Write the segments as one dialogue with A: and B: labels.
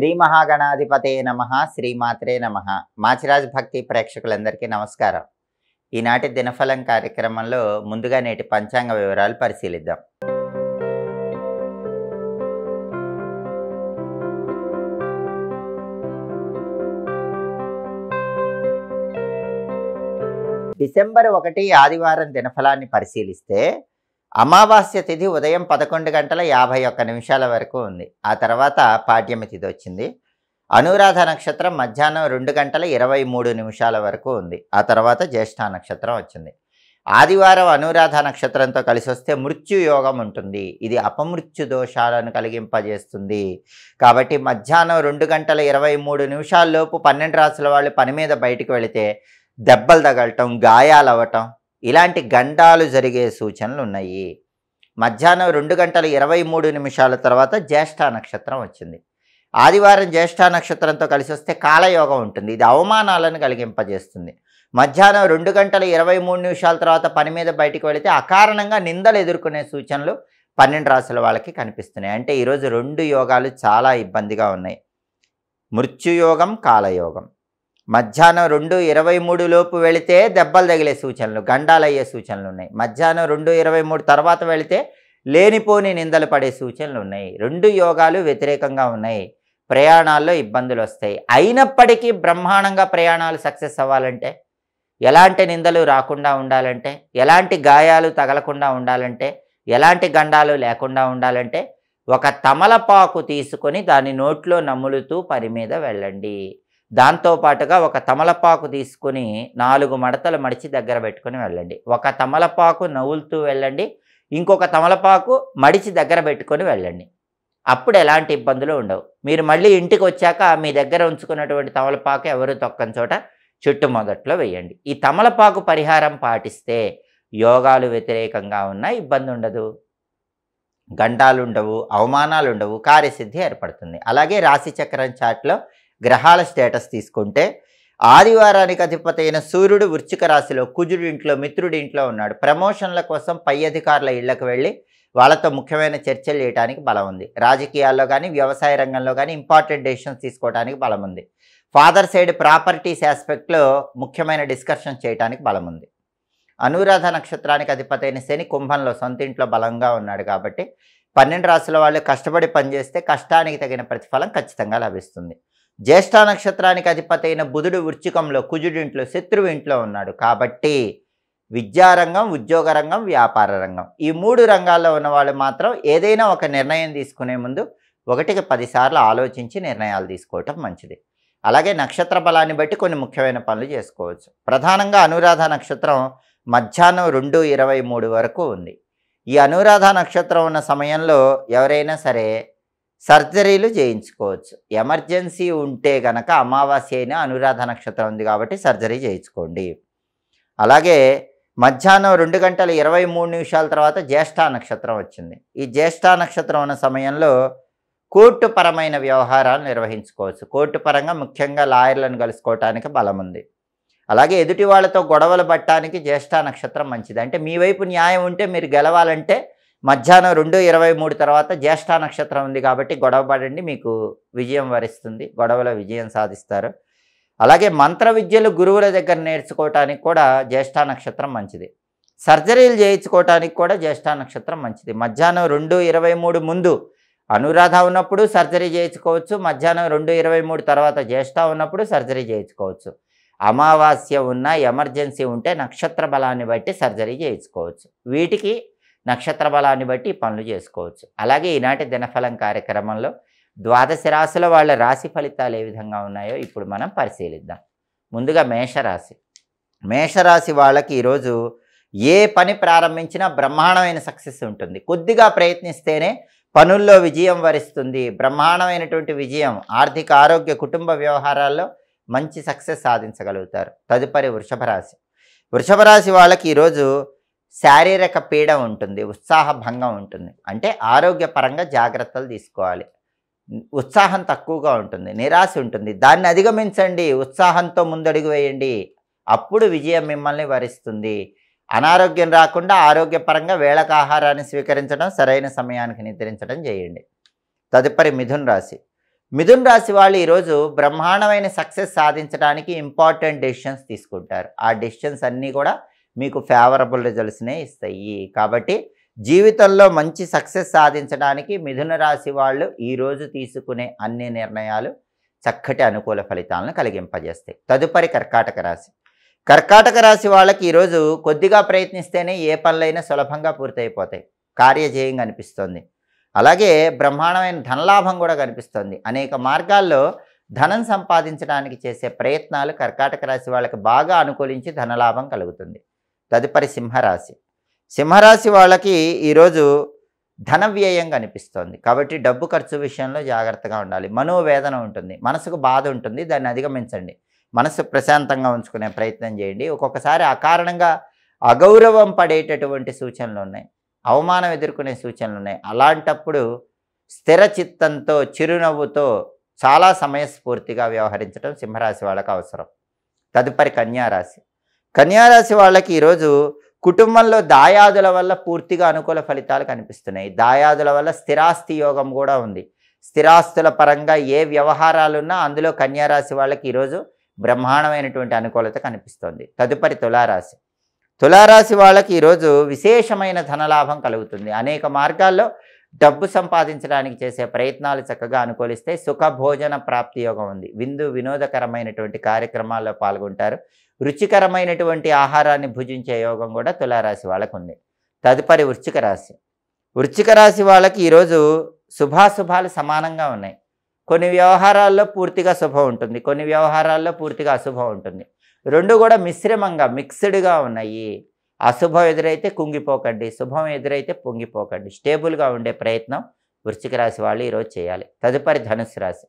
A: శ్రీ మహాగణాధిపతే నమ శ్రీమాత్రే నమ మాచిరాజ్ భక్తి ప్రేక్షకులందరికీ నమస్కారం ఈనాటి దినఫలం కార్యక్రమంలో ముందుగా నేటి పంచాంగ వివరాలు పరిశీలిద్దాం డిసెంబర్ ఒకటి ఆదివారం దినఫలాన్ని పరిశీలిస్తే అమావాస్య తిథి ఉదయం పదకొండు గంటల యాభై ఒక్క నిమిషాల వరకు ఉంది ఆ తర్వాత పాడ్యమి తిథి వచ్చింది అనురాధ నక్షత్రం మధ్యాహ్నం రెండు గంటల ఇరవై మూడు నిమిషాల వరకు ఉంది ఆ తర్వాత జ్యేష్ఠ నక్షత్రం వచ్చింది ఆదివారం అనురాధ నక్షత్రంతో కలిసి వస్తే మృత్యుయోగం ఉంటుంది ఇది అపమృత్యు దోషాలను కలిగింపజేస్తుంది కాబట్టి మధ్యాహ్నం రెండు గంటల ఇరవై మూడు నిమిషాల్లోపు పన్నెండు రాసుల వాళ్ళు పని మీద బయటకు వెళితే దెబ్బలు తగలటం గాయాలవ్వటం ఇలాంటి గండాలు జరిగే సూచనలు ఉన్నాయి మధ్యాహ్నం రెండు గంటల ఇరవై మూడు నిమిషాల తర్వాత జ్యేష్ఠ నక్షత్రం వచ్చింది ఆదివారం జ్యేష్ఠ నక్షత్రంతో కలిసి వస్తే కాలయోగం ఉంటుంది ఇది అవమానాలను కలిగింపజేస్తుంది మధ్యాహ్నం రెండు గంటల ఇరవై మూడు నిమిషాల తర్వాత పని మీద బయటకు వెళితే అకారణంగా నిందలు ఎదుర్కొనే సూచనలు పన్నెండు రాసుల వాళ్ళకి కనిపిస్తున్నాయి అంటే ఈరోజు రెండు యోగాలు చాలా ఇబ్బందిగా ఉన్నాయి మృత్యుయోగం కాలయోగం మధ్యాహ్నం రెండు ఇరవై మూడు లోపు వెళితే దెబ్బలు తగిలే సూచనలు గండాలయ్యే సూచనలు ఉన్నాయి మధ్యాహ్నం రెండు ఇరవై మూడు తర్వాత వెళితే లేనిపోని నిందలు పడే సూచనలు ఉన్నాయి రెండు యోగాలు వ్యతిరేకంగా ఉన్నాయి ప్రయాణాల్లో ఇబ్బందులు వస్తాయి అయినప్పటికీ బ్రహ్మాండంగా ప్రయాణాలు సక్సెస్ అవ్వాలంటే ఎలాంటి నిందలు రాకుండా ఉండాలంటే ఎలాంటి గాయాలు తగలకుండా ఉండాలంటే ఎలాంటి గండాలు లేకుండా ఉండాలంటే ఒక తమలపాకు తీసుకొని దాని నోట్లో నములుతూ పని మీద వెళ్ళండి దాంతోపాటుగా ఒక తమలపాకు తీసుకుని నాలుగు మడతలు మడిచి దగ్గర పెట్టుకుని వెళ్ళండి ఒక తమలపాకు నవ్వులుతూ వెళ్ళండి ఇంకొక తమలపాకు మడిచి దగ్గర పెట్టుకొని వెళ్ళండి అప్పుడు ఎలాంటి ఇబ్బందులు ఉండవు మీరు మళ్ళీ ఇంటికి వచ్చాక మీ దగ్గర ఉంచుకున్నటువంటి తమలపాకు ఎవరు తొక్కని చోట చుట్టు మొదట్లో వేయండి ఈ తమలపాకు పరిహారం పాటిస్తే యోగాలు వ్యతిరేకంగా ఉన్న ఇబ్బంది ఉండదు గండాలుండవు ఉండవు అవమానాలు ఉండవు కార్యసిద్ధి ఏర్పడుతుంది అలాగే రాశి చక్రం చాట్లో గ్రహాల స్టేటస్ తీసుకుంటే ఆదివారానికి అధిపతి అయిన సూర్యుడు వృచ్చిక రాశిలో కుజుడి ఇంట్లో మిత్రుడి ఇంట్లో ఉన్నాడు ప్రమోషన్ల కోసం పై అధికారుల ఇళ్లకు వెళ్ళి వాళ్ళతో ముఖ్యమైన చర్చలు చేయడానికి బలం ఉంది రాజకీయాల్లో కానీ వ్యవసాయ రంగంలో కానీ ఇంపార్టెంట్ డెసిషన్స్ తీసుకోవడానికి బలం ఉంది ఫాదర్ సైడ్ ప్రాపర్టీస్ ఆస్పెక్ట్లో ముఖ్యమైన డిస్కషన్ చేయడానికి బలం ఉంది అనురాధ నక్షత్రానికి అధిపతి అయిన శని కుంభంలో సొంత ఇంట్లో బలంగా ఉన్నాడు కాబట్టి పన్నెండు రాశుల వాళ్ళు కష్టపడి పనిచేస్తే కష్టానికి తగిన ప్రతిఫలం ఖచ్చితంగా లభిస్తుంది జ్యేష్ఠ నక్షత్రానికి అధిపతి అయిన బుధుడు వృచ్చికంలో కుజుడింట్లో శత్రువు ఇంట్లో ఉన్నాడు కాబట్టి విద్యారంగం ఉద్యోగ రంగం వ్యాపార రంగం ఈ మూడు రంగాల్లో ఉన్నవాళ్ళు మాత్రం ఏదైనా ఒక నిర్ణయం తీసుకునే ముందు ఒకటికి పదిసార్లు ఆలోచించి నిర్ణయాలు తీసుకోవటం మంచిది అలాగే నక్షత్ర బలాన్ని బట్టి కొన్ని ముఖ్యమైన పనులు చేసుకోవచ్చు ప్రధానంగా అనురాధ నక్షత్రం మధ్యాహ్నం రెండు ఇరవై మూడు వరకు ఉంది ఈ అనురాధ నక్షత్రం ఉన్న సమయంలో ఎవరైనా సరే సర్జరీలు చేయించుకోవచ్చు ఎమర్జెన్సీ ఉంటే కనుక అమావాస్య అయినా అనురాధ నక్షత్రం ఉంది కాబట్టి సర్జరీ చేయించుకోండి అలాగే మధ్యాహ్నం రెండు గంటల ఇరవై మూడు నిమిషాల తర్వాత జ్యేష్ఠ నక్షత్రం వచ్చింది ఈ జ్యేష్ఠ నక్షత్రం ఉన్న సమయంలో కోర్టుపరమైన వ్యవహారాలు నిర్వహించుకోవచ్చు కోర్టుపరంగా ముఖ్యంగా లాయర్లను కలుసుకోవటానికి బలం ఉంది అలాగే ఎదుటి వాళ్ళతో గొడవలు పట్టడానికి జ్యేష్ఠ నక్షత్రం మంచిది అంటే మీ వైపు న్యాయం ఉంటే మీరు గెలవాలంటే మధ్యాహ్నం రెండు ఇరవై మూడు తర్వాత జ్యేష్ఠ నక్షత్రం ఉంది కాబట్టి గొడవ పడండి మీకు విజయం వరిస్తుంది గొడవలో విజయం సాధిస్తారు అలాగే మంత్ర విద్యలు గురువుల దగ్గర నేర్చుకోవటానికి కూడా జ్యేష్ఠ నక్షత్రం మంచిది సర్జరీలు చేయించుకోవటానికి కూడా జ్యేష్ఠ నక్షత్రం మంచిది మధ్యాహ్నం రెండు ఇరవై మూడు ముందు అనురాధ ఉన్నప్పుడు సర్జరీ చేయించుకోవచ్చు మధ్యాహ్నం రెండు ఇరవై మూడు తర్వాత జ్యేష్ఠ ఉన్నప్పుడు సర్జరీ చేయించుకోవచ్చు అమావాస్య ఉన్న ఎమర్జెన్సీ ఉంటే నక్షత్ర బలాన్ని బట్టి సర్జరీ చేయించుకోవచ్చు వీటికి నక్షత్ర బలాన్ని బట్టి పనులు చేసుకోవచ్చు అలాగే ఈనాటి దినఫలం కార్యక్రమంలో ద్వాదశ రాశిలో వాళ్ళ రాశి ఫలితాలు ఏ విధంగా ఉన్నాయో ఇప్పుడు మనం పరిశీలిద్దాం ముందుగా మేషరాశి మేషరాశి వాళ్ళకి ఈరోజు ఏ పని ప్రారంభించినా బ్రహ్మాండమైన సక్సెస్ ఉంటుంది కొద్దిగా ప్రయత్నిస్తేనే పనుల్లో విజయం వరిస్తుంది బ్రహ్మాండమైనటువంటి విజయం ఆర్థిక ఆరోగ్య కుటుంబ వ్యవహారాల్లో మంచి సక్సెస్ సాధించగలుగుతారు తదుపరి వృషభ రాశి వృషభ రాశి వాళ్ళకి ఈరోజు శారీరక పీడ ఉంటుంది ఉత్సాహ భంగం ఉంటుంది అంటే ఆరోగ్యపరంగా జాగ్రత్తలు తీసుకోవాలి ఉత్సాహం తక్కువగా ఉంటుంది నిరాశ ఉంటుంది దాన్ని అధిగమించండి ఉత్సాహంతో ముందడుగు వేయండి అప్పుడు విజయం మిమ్మల్ని వరిస్తుంది అనారోగ్యం రాకుండా ఆరోగ్యపరంగా వేళక ఆహారాన్ని స్వీకరించడం సరైన సమయానికి నిద్రించడం చేయండి తదుపరి మిథున్ రాశి మిథున్ రాశి వాళ్ళు ఈరోజు బ్రహ్మాండమైన సక్సెస్ సాధించడానికి ఇంపార్టెంట్ డెసిషన్స్ తీసుకుంటారు ఆ డెసిషన్స్ అన్నీ కూడా మీకు ఫేవరబుల్ రిజల్ట్స్నే ఇస్తాయి కాబట్టి జీవితంలో మంచి సక్సెస్ సాధించడానికి మిథున రాశి వాళ్ళు ఈరోజు తీసుకునే అన్ని నిర్ణయాలు చక్కటి అనుకూల ఫలితాలను కలిగింపజేస్తాయి తదుపరి కర్కాటక రాశి కర్కాటక రాశి వాళ్ళకి ఈరోజు కొద్దిగా ప్రయత్నిస్తేనే ఏ పనులైనా సులభంగా పూర్తయిపోతాయి కార్యజేయం కనిపిస్తుంది అలాగే బ్రహ్మాండమైన ధనలాభం కూడా కనిపిస్తుంది అనేక మార్గాల్లో ధనం సంపాదించడానికి చేసే ప్రయత్నాలు కర్కాటక రాశి వాళ్ళకి బాగా అనుకూలించి ధనలాభం కలుగుతుంది తదుపరి సింహరాశి సింహరాశి వాళ్ళకి ఈరోజు ధన వ్యయం కనిపిస్తోంది కాబట్టి డబ్బు ఖర్చు విషయంలో జాగ్రత్తగా ఉండాలి మనోవేదన ఉంటుంది మనసుకు బాధ ఉంటుంది దాన్ని అధిగమించండి మనసు ప్రశాంతంగా ఉంచుకునే ప్రయత్నం చేయండి ఒక్కొక్కసారి అకారణంగా అగౌరవం పడేటటువంటి సూచనలు ఉన్నాయి అవమానం ఎదుర్కొనే సూచనలు ఉన్నాయి అలాంటప్పుడు స్థిర చిత్తంతో చిరునవ్వుతో చాలా సమయస్ఫూర్తిగా వ్యవహరించడం సింహరాశి వాళ్ళకు అవసరం తదుపరి కన్యారాశి కన్యారాశి వాళ్ళకి ఈరోజు కుటుంబంలో దాయాదుల వల్ల పూర్తిగా అనుకూల ఫలితాలు కనిపిస్తున్నాయి దాయాదుల వల్ల స్థిరాస్తి యోగం కూడా ఉంది స్థిరాస్తుల పరంగా ఏ వ్యవహారాలున్నా అందులో కన్యారాశి వాళ్ళకి ఈరోజు బ్రహ్మాండమైనటువంటి అనుకూలత కనిపిస్తోంది తదుపరి తులారాశి తులారాశి వాళ్ళకి ఈరోజు విశేషమైన ధనలాభం కలుగుతుంది అనేక మార్గాల్లో డబ్బు సంపాదించడానికి చేసే ప్రయత్నాలు చక్కగా అనుకూలిస్తే సుఖ భోజన ప్రాప్తి యోగం ఉంది విందు వినోదకరమైనటువంటి కార్యక్రమాల్లో పాల్గొంటారు రుచికరమైనటువంటి ఆహారాన్ని భుజించే యోగం కూడా తులారాశి వాళ్ళకు ఉంది తదుపరి వృచ్చిక రాశి వృచ్చిక రాశి వాళ్ళకి ఈరోజు శుభాశుభాలు సమానంగా ఉన్నాయి కొన్ని వ్యవహారాల్లో పూర్తిగా శుభం ఉంటుంది కొన్ని వ్యవహారాల్లో పూర్తిగా అశుభం ఉంటుంది రెండు కూడా మిశ్రమంగా మిక్స్డ్గా ఉన్నాయి అశుభం ఎదురైతే కుంగిపోకండి శుభం ఎదురైతే పొంగిపోకండి స్టేబుల్గా ఉండే ప్రయత్నం వృశ్చిక రాశి వాళ్ళు ఈరోజు చేయాలి తదుపరి ధనుసు రాశి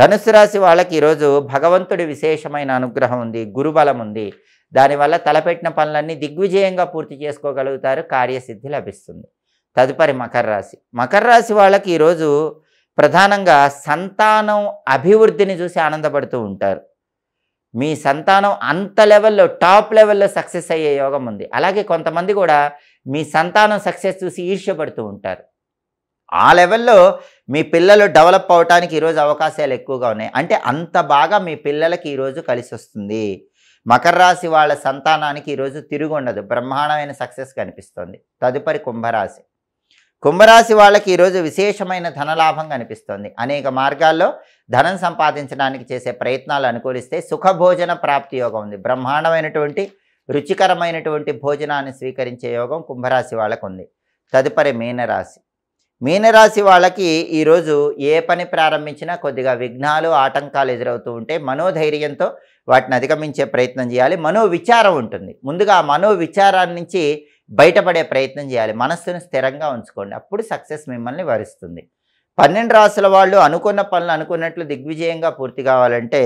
A: ధనుసు రాశి వాళ్ళకి ఈరోజు భగవంతుడి విశేషమైన అనుగ్రహం ఉంది గురుబలం ఉంది దానివల్ల తలపెట్టిన పనులన్నీ దిగ్విజయంగా పూర్తి చేసుకోగలుగుతారు కార్యసిద్ధి లభిస్తుంది తదుపరి మకర రాశి మకర రాశి వాళ్ళకి ఈరోజు ప్రధానంగా సంతానం అభివృద్ధిని చూసి ఆనందపడుతూ ఉంటారు మీ సంతానం అంత లెవెల్లో టాప్ లెవెల్లో సక్సెస్ అయ్యే యోగం ఉంది అలాగే కొంతమంది కూడా మీ సంతానం సక్సెస్ చూసి ఈర్ష్యపడుతూ ఉంటారు ఆ లెవెల్లో మీ పిల్లలు డెవలప్ అవడానికి ఈరోజు అవకాశాలు ఎక్కువగా ఉన్నాయి అంటే అంత బాగా మీ పిల్లలకి ఈరోజు కలిసి వస్తుంది మకర రాశి వాళ్ళ సంతానానికి ఈరోజు తిరుగు ఉండదు బ్రహ్మాండమైన సక్సెస్ కనిపిస్తుంది తదుపరి కుంభరాశి కుంభరాశి వాళ్ళకి ఈరోజు విశేషమైన ధనలాభం కనిపిస్తోంది అనేక మార్గాల్లో ధనం సంపాదించడానికి చేసే ప్రయత్నాలు అనుకూలిస్తే సుఖభోజన ప్రాప్తి యోగం ఉంది బ్రహ్మాండమైనటువంటి రుచికరమైనటువంటి భోజనాన్ని స్వీకరించే యోగం కుంభరాశి వాళ్ళకు ఉంది తదుపరి మీనరాశి మీనరాశి వాళ్ళకి ఈరోజు ఏ పని ప్రారంభించినా కొద్దిగా విఘ్నాలు ఆటంకాలు ఎదురవుతూ ఉంటే మనోధైర్యంతో వాటిని అధిగమించే ప్రయత్నం చేయాలి మనోవిచారం ఉంటుంది ముందుగా ఆ మనోవిచారాన్ని నుంచి బయటపడే ప్రయత్నం చేయాలి మనస్సును స్థిరంగా ఉంచుకోండి అప్పుడు సక్సెస్ మిమ్మల్ని వరిస్తుంది పన్నెండు రాసుల వాళ్ళు అనుకున్న పనులు అనుకున్నట్లు దిగ్విజయంగా పూర్తి కావాలంటే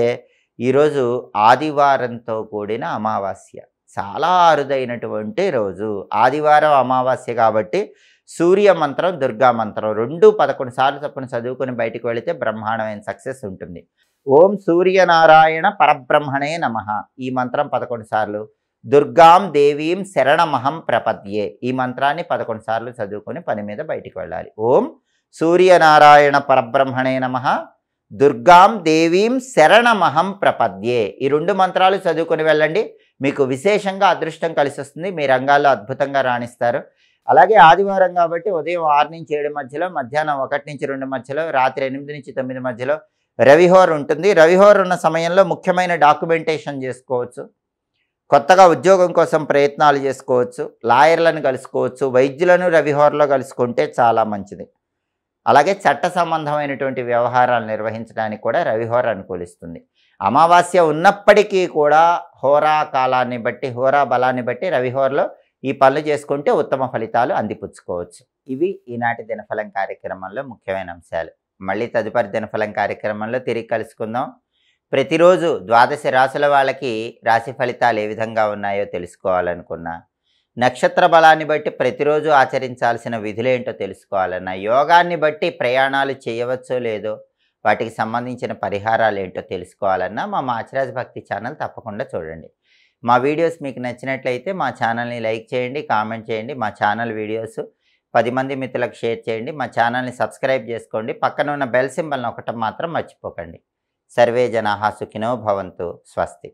A: ఈరోజు ఆదివారంతో కూడిన అమావాస్య చాలా అరుదైనటువంటి రోజు ఆదివారం అమావాస్య కాబట్టి సూర్య మంత్రం దుర్గా మంత్రం రెండు పదకొండు సార్లు చొప్పున చదువుకుని బయటకు వెళితే బ్రహ్మాండమైన సక్సెస్ ఉంటుంది ఓం సూర్యనారాయణ పరబ్రహ్మణే నమ ఈ మంత్రం పదకొండు సార్లు దుర్గాం దేవీం శరణమహం ప్రపద్యే ఈ మంత్రాన్ని పదకొండు సార్లు చదువుకొని పని మీద బయటికి వెళ్ళాలి ఓం సూర్యనారాయణ పరబ్రహ్మణే నమ దుర్గాం దేవీం శరణమహం ప్రపద్యే ఈ రెండు మంత్రాలు చదువుకొని వెళ్ళండి మీకు విశేషంగా అదృష్టం కలిసి వస్తుంది మీ రంగాల్లో అద్భుతంగా రాణిస్తారు అలాగే ఆదివారం కాబట్టి ఉదయం ఆరు నుంచి ఏడు మధ్యలో మధ్యాహ్నం ఒకటి నుంచి రెండు మధ్యలో రాత్రి ఎనిమిది నుంచి తొమ్మిది మధ్యలో రవిహోర్ ఉంటుంది రవిహోర్ ఉన్న సమయంలో ముఖ్యమైన డాక్యుమెంటేషన్ చేసుకోవచ్చు కొత్తగా ఉద్యోగం కోసం ప్రయత్నాలు చేసుకోవచ్చు లాయర్లను కలుసుకోవచ్చు వైద్యులను రవిహోర్లో కలుసుకుంటే చాలా మంచిది అలాగే చట్ట సంబంధమైనటువంటి వ్యవహారాలు నిర్వహించడానికి కూడా రవిహోర అనుకూలిస్తుంది అమావాస్య ఉన్నప్పటికీ కూడా హోరా కాలాన్ని బట్టి హోరా బలాన్ని బట్టి రవిహోర్లో ఈ పనులు చేసుకుంటే ఉత్తమ ఫలితాలు అందిపుచ్చుకోవచ్చు ఇవి ఈనాటి దినఫలం కార్యక్రమంలో ముఖ్యమైన అంశాలు మళ్ళీ తదుపరి దినఫలం కార్యక్రమంలో తిరిగి కలుసుకుందాం ప్రతిరోజు ద్వాదశ రాశుల వాళ్ళకి రాశి ఫలితాలు ఏ విధంగా ఉన్నాయో తెలుసుకోవాలనుకున్నా నక్షత్ర బలాన్ని బట్టి ప్రతిరోజు ఆచరించాల్సిన విధులేంటో తెలుసుకోవాలన్నా యోగాన్ని బట్టి ప్రయాణాలు చేయవచ్చో లేదో వాటికి సంబంధించిన పరిహారాలు ఏంటో తెలుసుకోవాలన్నా మా మాచిరాజ్ భక్తి ఛానల్ తప్పకుండా చూడండి మా వీడియోస్ మీకు నచ్చినట్లయితే మా ఛానల్ని లైక్ చేయండి కామెంట్ చేయండి మా ఛానల్ వీడియోస్ పది మంది మిత్రులకు షేర్ చేయండి మా ఛానల్ని సబ్స్క్రైబ్ చేసుకోండి పక్కన ఉన్న బెల్ సింబల్ని ఒకటం మాత్రం మర్చిపోకండి సర్వే జనా సుఖినో భవంతు స్వస్తి